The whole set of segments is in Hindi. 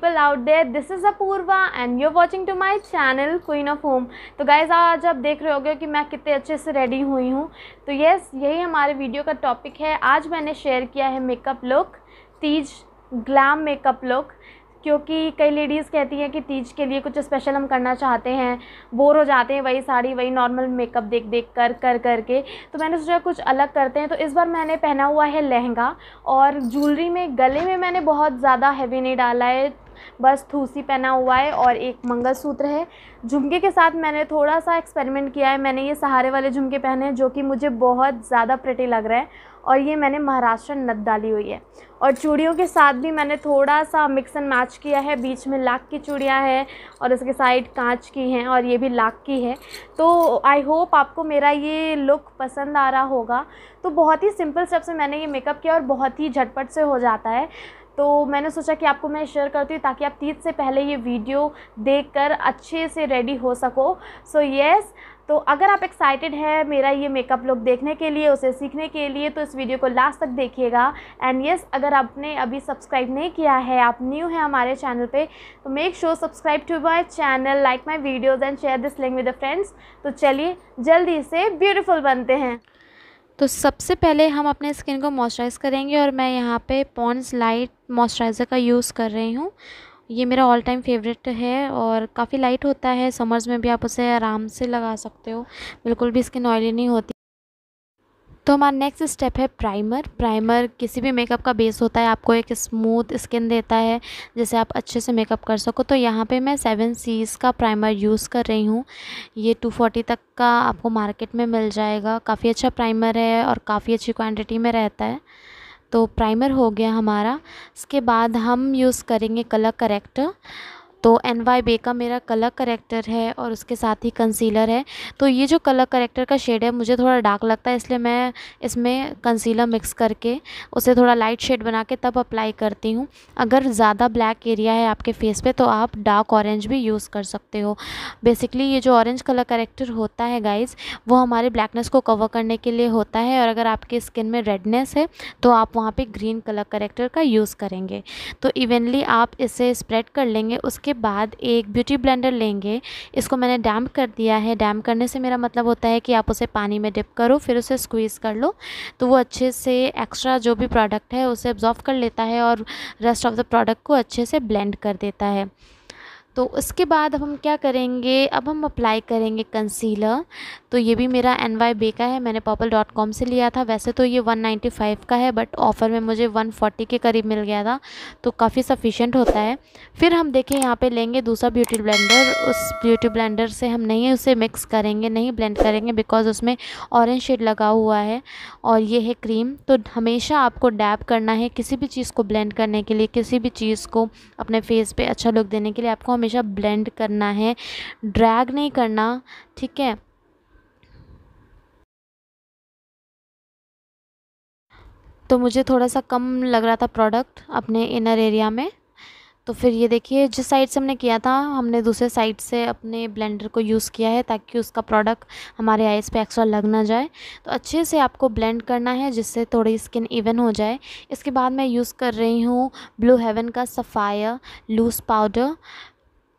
people out there this is Apoorva you are watching to my channel queen of home तो गाइज आज आप देख रहे होगे कि मैं कितने अच्छे से रेडी हुई हूँ तो yes यही हमारे वीडियो का टॉपिक है आज मैंने शेयर किया है makeup look Teej glam makeup look क्योंकि कई लेडीज़ कहती हैं कि तीज के लिए कुछ स्पेशल हम करना चाहते हैं बोर हो जाते हैं वही साड़ी वही नॉर्मल मेकअप देख देख कर कर कर के तो मैंने सोचा कुछ अलग करते हैं तो इस बार मैंने पहना हुआ है लहंगा और ज्वेलरी में गले में मैंने बहुत ज़्यादा हैवी नहीं डाला है बस थूसी पहना हुआ है और एक मंगलसूत्र है झुमके के साथ मैंने थोड़ा सा एक्सपेरिमेंट किया है मैंने ये सहारे वाले झुमके पहने हैं जो कि मुझे बहुत ज़्यादा प्रटी लग रहा है और ये मैंने महाराष्ट्र नद डाली हुई है और चूड़ियों के साथ भी मैंने थोड़ा सा मिक्स एंड मैच किया है बीच में लाख की चूड़ियाँ हैं और उसके साइड कांच की हैं और ये भी लाख की है तो आई होप आपको मेरा ये लुक पसंद आ रहा होगा तो बहुत ही सिंपल स्टेप से मैंने ये मेकअप किया और बहुत ही झटपट से हो जाता है तो मैंने सोचा कि आपको मैं शेयर करती हूँ ताकि आप तीज से पहले ये वीडियो देख कर अच्छे से रेडी हो सको सो so, येस yes, तो अगर आप एक्साइटेड है मेरा ये मेकअप लुक देखने के लिए उसे सीखने के लिए तो इस वीडियो को लास्ट तक देखिएगा एंड येस yes, अगर आपने अभी सब्सक्राइब नहीं किया है आप न्यू हैं हमारे चैनल पे तो make sure subscribe to my channel like my videos and share this link with the friends तो चलिए जल्दी से ब्यूटीफुल बनते हैं तो सबसे पहले हम अपने स्किन को मॉइस्चराइज़ करेंगे और मैं यहाँ पे पॉन्स लाइट मॉइस्चराइज़र का यूज़ कर रही हूँ ये मेरा ऑल टाइम फेवरेट है और काफ़ी लाइट होता है समर्स में भी आप उसे आराम से लगा सकते हो बिल्कुल भी स्किन ऑयली नहीं होती तो हमारा नेक्स्ट स्टेप है प्राइमर प्राइमर किसी भी मेकअप का बेस होता है आपको एक स्मूथ स्किन देता है जैसे आप अच्छे से मेकअप कर सको तो यहाँ पे मैं सेवन सीज़ का प्राइमर यूज़ कर रही हूँ ये टू फोर्टी तक का आपको मार्केट में मिल जाएगा काफ़ी अच्छा प्राइमर है और काफ़ी अच्छी क्वान्टिटी में रहता है तो प्राइमर हो गया हमारा इसके बाद हम यूज़ करेंगे कलर करेक्टर तो एन वाई बे का मेरा कलर करेक्टर है और उसके साथ ही कंसीलर है तो ये जो कलर करेक्टर का शेड है मुझे थोड़ा डार्क लगता है इसलिए मैं इसमें कंसीलर मिक्स करके उसे थोड़ा लाइट शेड बना के तब अप्लाई करती हूँ अगर ज़्यादा ब्लैक एरिया है आपके फेस पे तो आप डार्क ऑरेंज भी यूज़ कर सकते हो बेसिकली ये जो ऑरेंज कलर करेक्टर होता है गाइज़ वो हमारे ब्लैकनेस को कवर करने के लिए होता है और अगर आपके स्किन में रेडनेस है तो आप वहाँ पर ग्रीन कलर करेक्टर का यूज़ करेंगे तो इवेंटली आप इसे स्प्रेड कर लेंगे उसके उसके बाद एक ब्यूटी ब्लेंडर लेंगे इसको मैंने डैम्प कर दिया है डैम्प करने से मेरा मतलब होता है कि आप उसे पानी में डिप करो फिर उसे स्क्वीज़ कर लो तो वो अच्छे से एक्स्ट्रा जो भी प्रोडक्ट है उसे एब्जॉर्व कर लेता है और रेस्ट ऑफ द प्रोडक्ट को अच्छे से ब्लेंड कर देता है तो उसके बाद हम क्या करेंगे अब हम अप्लाई करेंगे कंसीलर तो ये भी मेरा एन वाई बे का है मैंने पर्पल डॉट कॉम से लिया था वैसे तो ये 195 का है बट ऑफ़र में मुझे 140 के करीब मिल गया था तो काफ़ी सफिशेंट होता है फिर हम देखें यहाँ पे लेंगे दूसरा ब्यूटी ब्लेंडर उस ब्यूटी ब्लेंडर से हम नहीं उसे मिक्स करेंगे नहीं ब्लेंड करेंगे बिकॉज उसमें ऑरेंज शेड लगा हुआ है और ये है क्रीम तो हमेशा आपको डैप करना है किसी भी चीज़ को ब्लेंड करने के लिए किसी भी चीज़ को अपने फेस पर अच्छा लुक देने के लिए आपको हमेशा हमेशा ब्लेंड करना है ड्रैग नहीं करना ठीक है तो मुझे थोड़ा सा कम लग रहा था प्रोडक्ट अपने इनर एरिया में तो फिर ये देखिए जिस साइड से हमने किया था हमने दूसरे साइड से अपने ब्लेंडर को यूज़ किया है ताकि उसका प्रोडक्ट हमारे आईज पे एक्स्ट्रा लग ना जाए तो अच्छे से आपको ब्लेंड करना है जिससे थोड़ी स्किन इवन हो जाए इसके बाद मैं यूज़ कर रही हूँ ब्लू हेवन का सफाया लूज़ पाउडर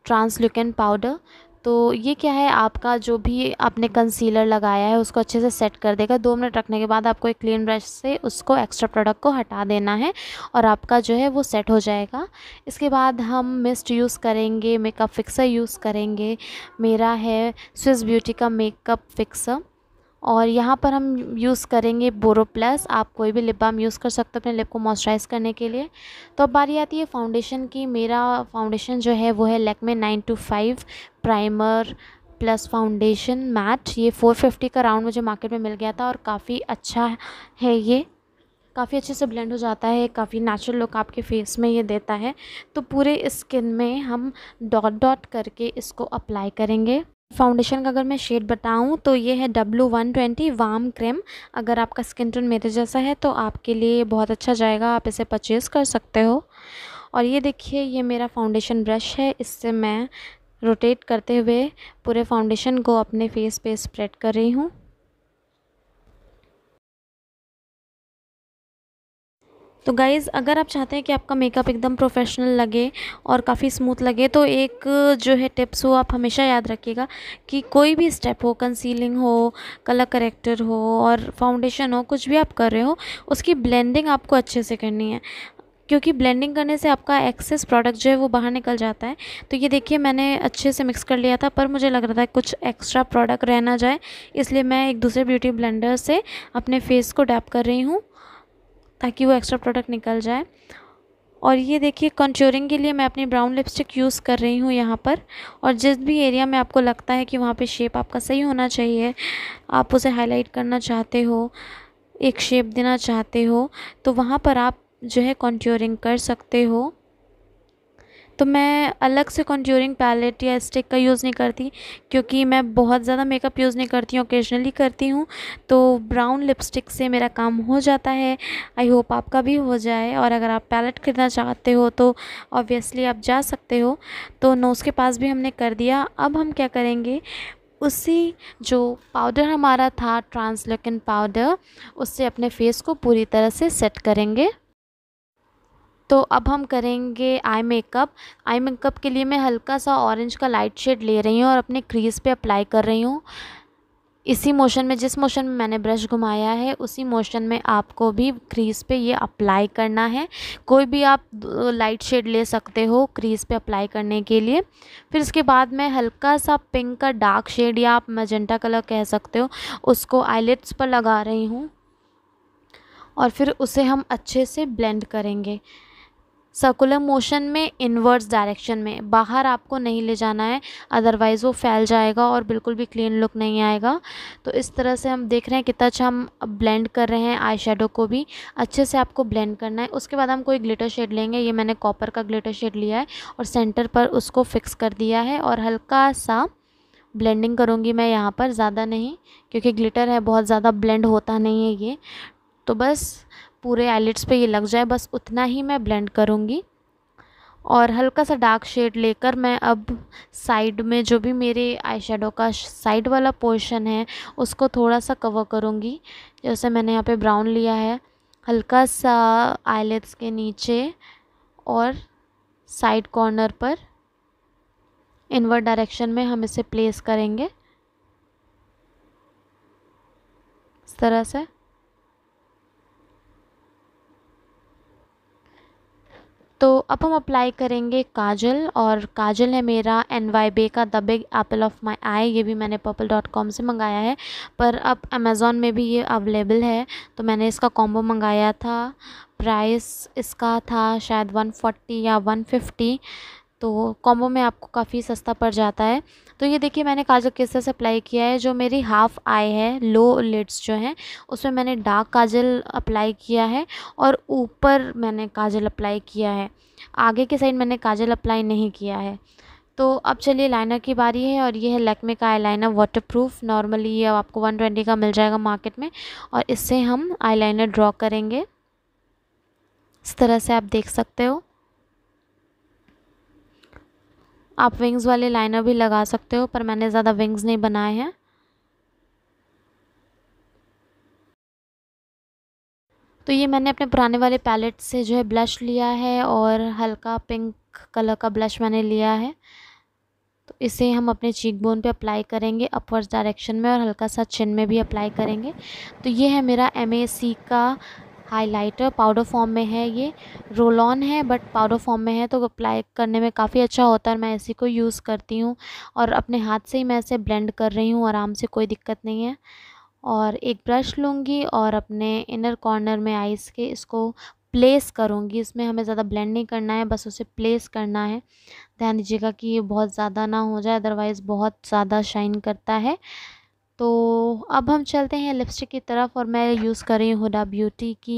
ट्रांसल्यूकेंट पाउडर तो ये क्या है आपका जो भी आपने कंसीलर लगाया है उसको अच्छे से सेट कर देगा दो मिनट रखने के बाद आपको एक क्लीन ब्रश से उसको एक्स्ट्रा प्रोडक्ट को हटा देना है और आपका जो है वो सेट हो जाएगा इसके बाद हम मिस्ट यूज़ करेंगे मेकअप फिक्सर यूज़ करेंगे मेरा है स्विस ब्यूटी का मेकअप फिक्सर और यहाँ पर हम यूज़ करेंगे बोरो प्लस आप कोई भी लिप बाम यूज़ कर सकते हो अपने लिप को मॉइस्चराइज़ करने के लिए तो अब बारी आती है फाउंडेशन की मेरा फाउंडेशन जो है वो है Lakme nine to five primer plus foundation matte ये फ़ोर फिफ्टी का राउंड मुझे मार्केट में मिल गया था और काफ़ी अच्छा है ये काफ़ी अच्छे से ब्लेंड हो जाता है काफ़ी नेचुरल लुक आपके फेस में ये देता है तो पूरे स्किन में हम डॉट डॉट करके इसको अप्लाई करेंगे फाउंडेशन का अगर मैं शेड बताऊं तो ये है W one twenty warm cream अगर आपका स्किन टोन मेरे जैसा है तो आपके लिए बहुत अच्छा जाएगा आप इसे परचेज़ कर सकते हो और ये देखिए ये मेरा फाउंडेशन ब्रश है इससे मैं रोटेट करते हुए पूरे फाउंडेशन को अपने फेस पे स्प्रेड कर रही हूँ तो गाइज़ अगर आप चाहते हैं कि आपका मेकअप एकदम प्रोफेशनल लगे और काफ़ी स्मूथ लगे तो एक जो है टिप्स हो आप हमेशा याद रखिएगा कि कोई भी स्टेप हो कंसीलिंग हो कलर करेक्टर हो और फाउंडेशन हो कुछ भी आप कर रहे हो उसकी ब्लेंडिंग आपको अच्छे से करनी है क्योंकि ब्लेंडिंग करने से आपका एक्सेस प्रोडक्ट जो है वो बाहर निकल जाता है तो ये देखिए मैंने अच्छे से मिक्स कर लिया था पर मुझे लग रहा था कुछ एक्स्ट्रा प्रोडक्ट रहना जाए इसलिए मैं एक दूसरे ब्यूटी ब्लेंडर से अपने फेस को डैप कर रही हूँ ताकि वो एक्स्ट्रा प्रोडक्ट निकल जाए और ये देखिए कंचोरिंग के लिए मैं अपनी ब्राउन लिपस्टिक यूज़ कर रही हूँ यहाँ पर और जिस भी एरिया में आपको लगता है कि वहाँ पे शेप आपका सही होना चाहिए आप उसे हाईलाइट करना चाहते हो एक शेप देना चाहते हो तो वहाँ पर आप जो है कंट्योरिंग कर सकते हो तो मैं अलग से कॉन्ज्यूरिंग पैलेट या स्टिक का यूज़ नहीं करती क्योंकि मैं बहुत ज़्यादा मेकअप यूज़ नहीं करती हूँ ओकेजनली करती हूँ तो ब्राउन लिपस्टिक से मेरा काम हो जाता है आई होप आपका भी हो जाए और अगर आप पैलेट खरीदना चाहते हो तो ऑब्वियसली आप जा सकते हो तो नोज़ के पास भी हमने कर दिया अब हम क्या करेंगे उसी जो पाउडर हमारा था ट्रांसलेकिन पाउडर उससे अपने फेस को पूरी तरह से सेट करेंगे तो अब हम करेंगे आई मेकअप आई मेकअप के लिए मैं हल्का सा ऑरेंज का लाइट शेड ले रही हूँ और अपने क्रीज़ पे अप्लाई कर रही हूँ इसी मोशन में जिस मोशन में मैंने ब्रश घुमाया है उसी मोशन में आपको भी क्रीज़ पे ये अप्लाई करना है कोई भी आप लाइट शेड ले सकते हो क्रीज़ पे अप्लाई करने के लिए फिर इसके बाद में हल्का सा पिंक का डार्क शेड या आप मजेंटा कलर कह सकते हो उसको आईलेट्स पर लगा रही हूँ और फिर उसे हम अच्छे से ब्लेंड करेंगे सर्कुलर मोशन में इनवर्स डायरेक्शन में बाहर आपको नहीं ले जाना है अदरवाइज़ वो फैल जाएगा और बिल्कुल भी क्लीन लुक नहीं आएगा तो इस तरह से हम देख रहे हैं कितना अच्छा हम ब्लेंड कर रहे हैं आई को भी अच्छे से आपको ब्लेंड करना है उसके बाद हम कोई ग्लिटर शेड लेंगे ये मैंने कॉपर का ग्लिटर शेड लिया है और सेंटर पर उसको फिक्स कर दिया है और हल्का सा ब्लेंडिंग करूँगी मैं यहाँ पर ज़्यादा नहीं क्योंकि ग्लिटर है बहुत ज़्यादा ब्लेंड होता नहीं है ये तो बस पूरे आईलेट्स पे ये लग जाए बस उतना ही मैं ब्लेंड करूँगी और हल्का सा डार्क शेड लेकर मैं अब साइड में जो भी मेरे आई का साइड वाला पोर्शन है उसको थोड़ा सा कवर करूँगी जैसे मैंने यहाँ पे ब्राउन लिया है हल्का सा आईलेट्स के नीचे और साइड कॉर्नर पर इनवर्ट डायरेक्शन में हम इसे प्लेस करेंगे इस तरह से तो अब हम अप्लाई करेंगे काजल और काजल है मेरा एन वाई बे का the big apple of my eye ये भी मैंने पर्पल डॉट कॉम से मंगाया है पर अब अमेज़ोन में भी ये अवेलेबल है तो मैंने इसका कॉम्बो मंगाया था प्राइस इसका था शायद वन फोर्टी या वन फिफ्टी तो कॉम्बो में आपको काफ़ी सस्ता पड़ जाता है तो ये देखिए मैंने काजल किस तरह से अप्लाई किया है जो मेरी हाफ़ आई है लो लिड्स जो हैं उसमें मैंने डार्क काजल अप्लाई किया है और ऊपर मैंने काजल अप्लाई किया है आगे के साइड मैंने काजल अप्लाई नहीं किया है तो अब चलिए लाइनर की बारी है और ये है लैक्मे का आई लाइनर वाटरप्रूफ नॉर्मली ये आपको 120 का मिल जाएगा मार्केट में और इससे हम आई लाइनर ड्रॉ करेंगे इस तरह से आप देख सकते हो आप विंग्स वाले लाइनर भी लगा सकते हो पर मैंने ज़्यादा विंग्स नहीं बनाए हैं तो ये मैंने अपने पुराने वाले पैलेट से जो है ब्लश लिया है और हल्का पिंक कलर का ब्लश मैंने लिया है तो इसे हम अपने चीक बोन पर अप्लाई करेंगे अपवर्स डायरेक्शन में और हल्का सा चिन में भी अप्लाई करेंगे तो ये है मेरा एम का हाइलाइटर पाउडर फॉर्म में है ये रोल ऑन है बट पाउडर फॉर्म में है तो अप्लाई करने में काफ़ी अच्छा होता है मैं इसी को यूज़ करती हूँ और अपने हाथ से ही मैं इसे ब्लेंड कर रही हूँ आराम से कोई दिक्कत नहीं है और एक ब्रश लूँगी और अपने इनर कॉर्नर में आइस के इसको प्लेस करूँगी इसमें हमें ज़्यादा ब्लेंड नहीं करना है बस उसे प्लेस करना है ध्यान दीजिएगा कि ये बहुत ज़्यादा ना हो जाए अदरवाइज़ बहुत ज़्यादा शाइन करता है तो अब हम चलते हैं लिपस्टिक की तरफ और मैं यूज़ कर रही हूँ हुडा ब्यूटी की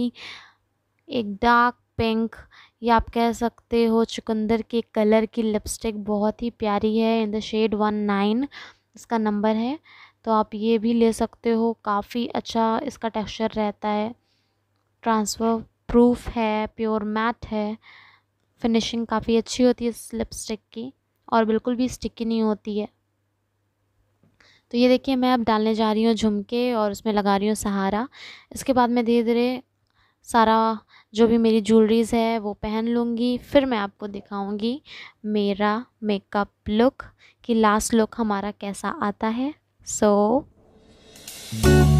एक डार्क पिंक या आप कह सकते हो चुकंदर के कलर की लिपस्टिक बहुत ही प्यारी है in the shade one nine इसका नंबर है तो आप ये भी ले सकते हो काफ़ी अच्छा इसका टेक्सचर रहता है ट्रांसफ़र प्रूफ है प्योर मैट है फिनिशिंग काफ़ी अच्छी होती है इस लिपस्टिक की और बिल्कुल भी स्टिकी नहीं होती है तो ये देखिए मैं अब डालने जा रही हूँ झुमके और उसमें लगा रही हूँ सहारा इसके बाद मैं धीरे धीरे सारा जो भी मेरी ज्वेलरीज़ है वो पहन लूँगी फिर मैं आपको दिखाऊँगी मेरा मेकअप लुक कि लास्ट लुक हमारा कैसा आता है सो so,